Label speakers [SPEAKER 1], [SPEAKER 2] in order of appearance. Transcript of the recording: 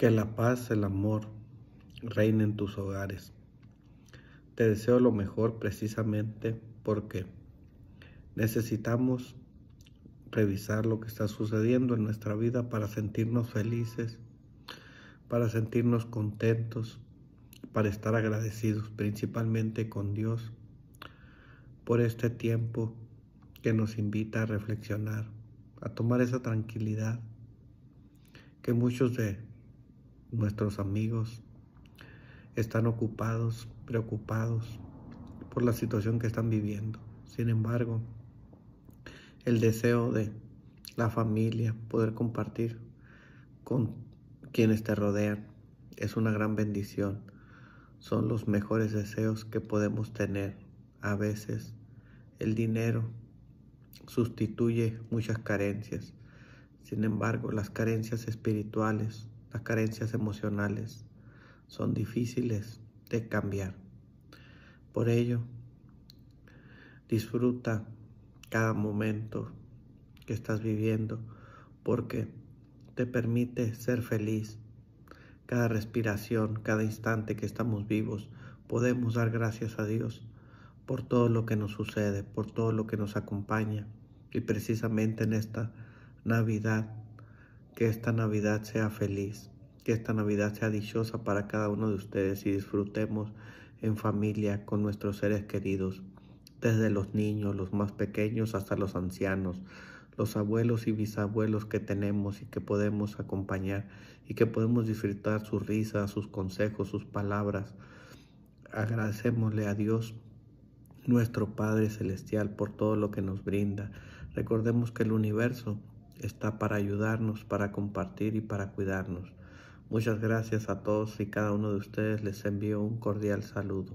[SPEAKER 1] Que la paz, el amor reine en tus hogares. Te deseo lo mejor precisamente porque necesitamos revisar lo que está sucediendo en nuestra vida para sentirnos felices, para sentirnos contentos, para estar agradecidos principalmente con Dios por este tiempo que nos invita a reflexionar, a tomar esa tranquilidad que muchos de Nuestros amigos están ocupados, preocupados por la situación que están viviendo. Sin embargo, el deseo de la familia, poder compartir con quienes te rodean, es una gran bendición. Son los mejores deseos que podemos tener. A veces el dinero sustituye muchas carencias. Sin embargo, las carencias espirituales las carencias emocionales son difíciles de cambiar. Por ello, disfruta cada momento que estás viviendo porque te permite ser feliz. Cada respiración, cada instante que estamos vivos, podemos dar gracias a Dios por todo lo que nos sucede, por todo lo que nos acompaña. Y precisamente en esta Navidad que esta Navidad sea feliz, que esta Navidad sea dichosa para cada uno de ustedes y disfrutemos en familia con nuestros seres queridos, desde los niños, los más pequeños hasta los ancianos, los abuelos y bisabuelos que tenemos y que podemos acompañar y que podemos disfrutar sus risas, sus consejos, sus palabras. Agradecémosle a Dios, nuestro Padre Celestial, por todo lo que nos brinda. Recordemos que el universo está para ayudarnos, para compartir y para cuidarnos. Muchas gracias a todos y cada uno de ustedes. Les envío un cordial saludo.